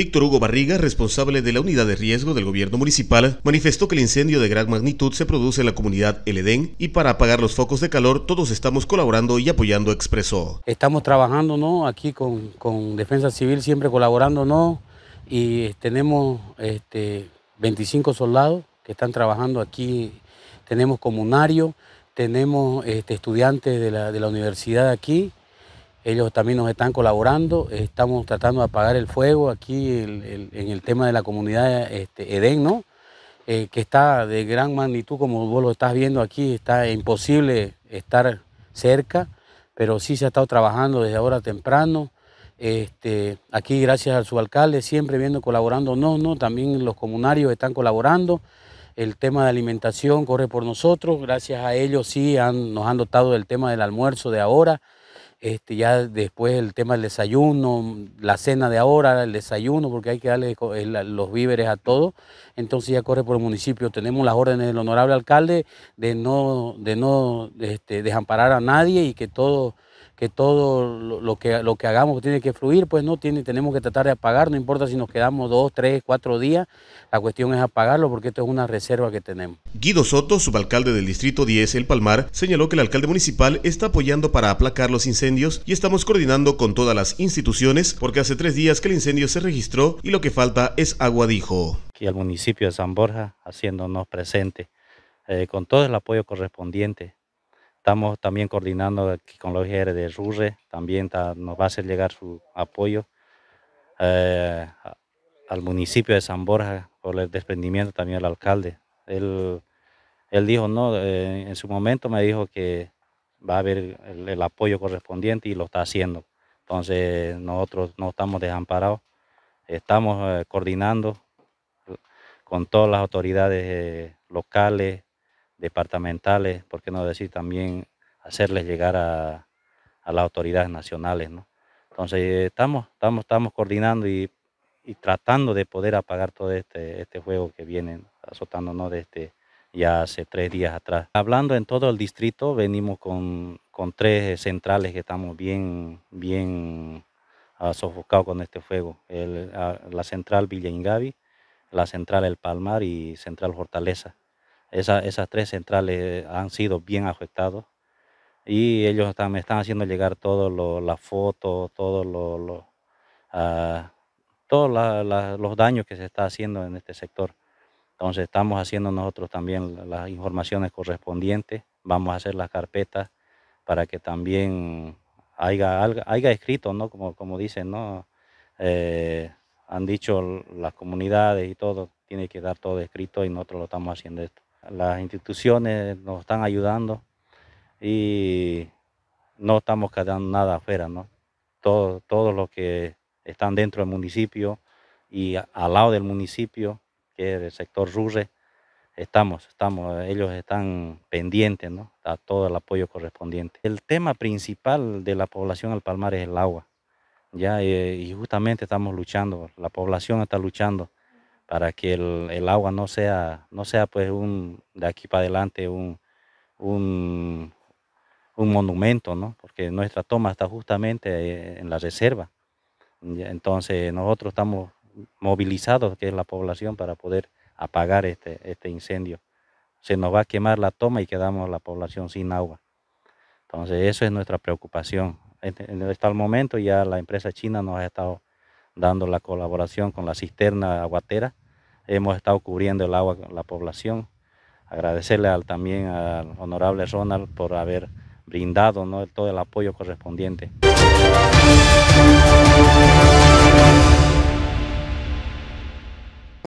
Víctor Hugo Barriga, responsable de la unidad de riesgo del gobierno municipal, manifestó que el incendio de gran magnitud se produce en la comunidad El Edén y para apagar los focos de calor todos estamos colaborando y apoyando, expresó. Estamos trabajando ¿no? aquí con, Defensa Civil, siempre colaborando ¿no? y eh, tenemos este, 25 soldados que están trabajando aquí, tenemos comunarios, tenemos este, estudiantes de la, de la universidad aquí ellos también nos están colaborando, estamos tratando de apagar el fuego aquí en el tema de la comunidad este, Edén, ¿no? Eh, que está de gran magnitud, como vos lo estás viendo aquí, está imposible estar cerca, pero sí se ha estado trabajando desde ahora temprano. Este, aquí gracias al subalcalde, siempre viendo colaborando, no, no, también los comunarios están colaborando. El tema de alimentación corre por nosotros, gracias a ellos sí nos han dotado del tema del almuerzo de ahora. Este, ya después el tema del desayuno, la cena de ahora, el desayuno, porque hay que darle los víveres a todos, entonces ya corre por el municipio. Tenemos las órdenes del honorable alcalde de no, de no este, desamparar a nadie y que todo que todo lo que, lo que hagamos tiene que fluir, pues no tiene, tenemos que tratar de apagar, no importa si nos quedamos dos, tres, cuatro días, la cuestión es apagarlo porque esto es una reserva que tenemos. Guido Soto, subalcalde del Distrito 10, El Palmar, señaló que el alcalde municipal está apoyando para aplacar los incendios y estamos coordinando con todas las instituciones porque hace tres días que el incendio se registró y lo que falta es agua, dijo. que al municipio de San Borja haciéndonos presente eh, con todo el apoyo correspondiente Estamos también coordinando con los OGR de RURRE, también nos va a hacer llegar su apoyo eh, al municipio de San Borja por el desprendimiento también el alcalde. Él, él dijo, no, eh, en su momento me dijo que va a haber el, apoyo correspondiente y lo está haciendo. Entonces nosotros no estamos desamparados, estamos eh, coordinando con todas las autoridades locales, departamentales, por qué no decir también hacerles llegar a, las autoridades nacionales, ¿no? Entonces estamos, estamos, estamos coordinando y, tratando de poder apagar todo este, este juego que viene azotándonos desde este, ya hace tres días atrás. Hablando en todo el distrito, venimos con, tres centrales que estamos bien, bien ah, sofocados con este fuego. Ah, la central Villa Ingavi, la central El Palmar y central Fortaleza esas tres centrales han sido bien afectadas y ellos están, están haciendo llegar todas las fotos, todos ah, los daños que se está haciendo en este sector. Entonces estamos haciendo nosotros también las informaciones correspondientes, vamos a hacer las carpetas para que también haya, haya escrito, ¿no? como, como dicen, ¿no? Eh, han dicho las comunidades y todo, tiene que dar todo escrito y nosotros lo estamos haciendo esto. Las instituciones nos están ayudando y no estamos quedando nada afuera, ¿no? Todos los que están dentro del municipio y al lado del municipio, que es el sector Rurre, estamos, estamos, ellos están pendientes, ¿no? A todo el apoyo correspondiente. El tema principal de la población al Palmar es el agua, ¿ya? Eh, y justamente estamos luchando, la población está luchando para que el, agua no sea, no sea pues un, de aquí para adelante un, un, monumento, ¿no? porque nuestra toma está justamente eh, en la reserva. Entonces nosotros estamos movilizados, que es la población, para poder apagar este, este incendio. Se nos va a quemar la toma y quedamos la población sin agua. Entonces eso es nuestra preocupación. Hasta el momento ya la empresa china nos ha estado dando la colaboración con la cisterna aguatera hemos estado cubriendo el agua la población. Agradecerle también al honorable Ronald por haber brindado todo el apoyo correspondiente.